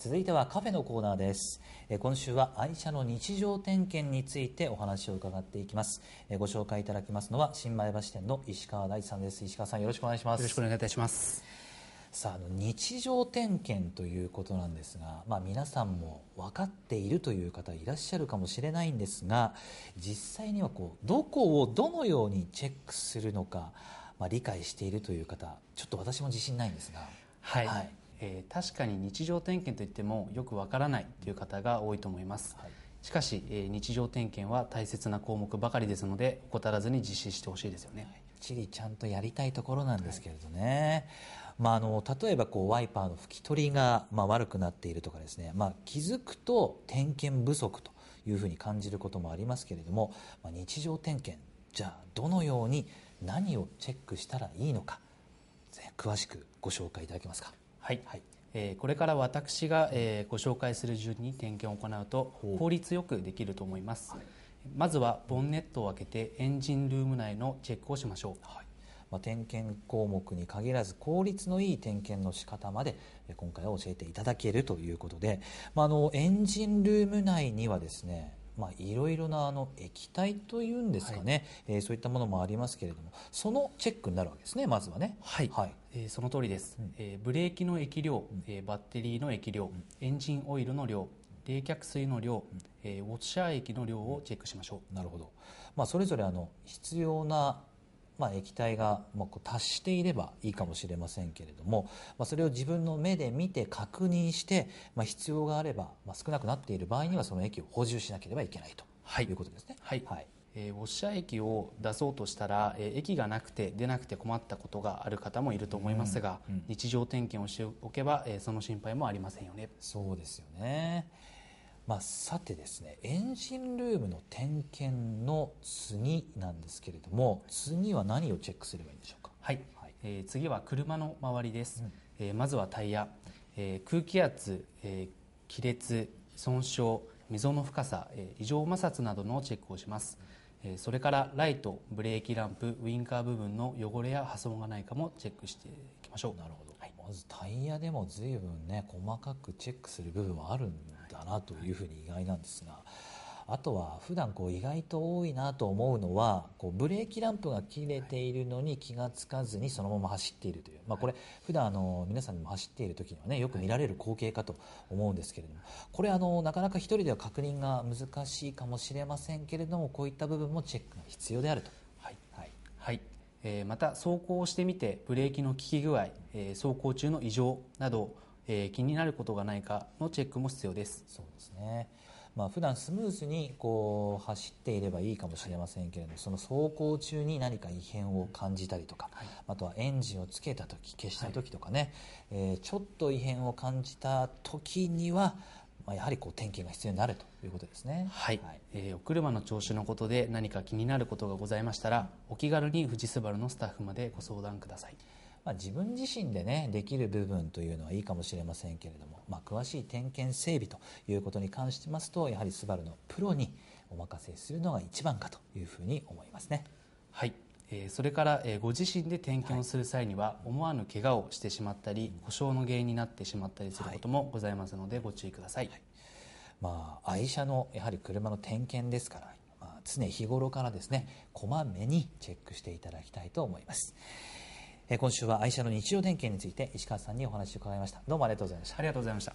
続いてはカフェのコーナーです今週は愛車の日常点検についてお話を伺っていきますご紹介いただきますのは新前橋店の石川大さんです石川さんよろしくお願いしますよろしくお願いいたしますさああの日常点検ということなんですが、まあ、皆さんも分かっているという方いらっしゃるかもしれないんですが実際にはこうどこをどのようにチェックするのか、まあ、理解しているという方ちょっと私も自信ないんですが。はい、はいえー、確かに日常点検といってもよくわからないという方が多いと思います、はい、しかし、えー、日常点検は大切な項目ばかりですので怠らずに実施してほしいですよね、はいちりちゃんとやりたいところなんですけれどね、はい、まあ、あの例えばこうワイパーの拭き取りが、まあ、悪くなっているとかですね、まあ、気づくと点検不足というふうに感じることもありますけれども、まあ、日常点検じゃあどのように何をチェックしたらいいのか詳しくご紹介いただけますか。はい、はいえー、これから私が、えー、ご紹介する順に点検を行うと効率よくできると思います、はい、まずはボンネットを開けてエンジンルーム内のチェックをしましょう、はいまあ、点検項目に限らず効率のいい点検の仕方まで今回は教えていただけるということで、まあ、あのエンジンルーム内にはですねまあ、いろいろなあの液体というんですかね、はい、えー、そういったものもありますけれどもそのチェックになるわけですねまずはねはい、はい、えー、その通りです、うん、えー、ブレーキの液量、え、うバッテリーの液量、うん、エンジンオイルの量冷却水の量、えウォッシャー液の量をチェックしましょうなるほど、まあ、それぞれあの必要なまあ、液体が、まこう達していればいいかもしれませんけれども、まそれを自分の目で見て確認して、ま必要があれば、ま少なくなっている場合にはその液を補充しなければいけないということですね。はい、はいえー、ウォッシャー液を出そうとしたら、えー、液がなくて出なくて困ったことがある方もいると思いますが、うんうん、日常点検をしておけば、えー、その心配もありませんよね。そうですよねまあ、さてですねエンジンルームの点検の次なんですけれども次は何をチェックすればいいんでしょうかはい、はい、えー、次は車の周りです、うん、えー、まずはタイヤ、えー、空気圧、え亀裂損傷溝の深さ、え異常摩擦などのチェックをします、えそれからライトブレーキランプウインカー部分の汚れや破損がないかもチェックしていきましょうなるほど、はい、まずタイヤでも随分ね細かくチェックする部分はあるんでなというふうに意外なんですが。あとは普段こう意外と多いなと思うのはこうブレーキランプが切れているのに気が付かずにそのまま走っているという、まあ、これ普段あの皆さんにも走っている時にはねよく見られる光景かと思うんですけれどもこれあのなかなか1人では確認が難しいかもしれませんけれどもこういった部分もチェックが必要であると。はい、はいはいえまた走行してみてブレーキの効き具合、えー、走行中の異常などえー、気になることがないかのチェックも必要です。そうですねまあ、普段スムーズにこう走っていればいいかもしれませんけれども、その走行中に何か異変を感じたりとか、はい、あとはエンジンをつけた時消した時とかね、はい、えー、ちょっと異変を感じた時にはまあ、やはりこう点検が必要になるということですね、はい、はい、えー、お車の調子のことで何か気になることがございましたらお気軽に富士スバルのスタッフまでご相談ください。まあ、自分自身でねできる部分というのはいいかもしれませんけれども、まあ、詳しい点検整備ということに関してますとやはりスバルのプロにお任せするのが一番かというふうに思いますね。はいそれからご自身で点検をする際には思わぬ怪我をしてしまったり故障の原因になってしまったりすることもございますのでご注意ください、はい、まあ、愛車のやはり車の点検ですから、まあ、常日頃からですねこまめにチェックしていただきたいと思います。今週は愛車の日常点検について石川さんにお話を伺いましたどうもありがとうございましたありがとうございました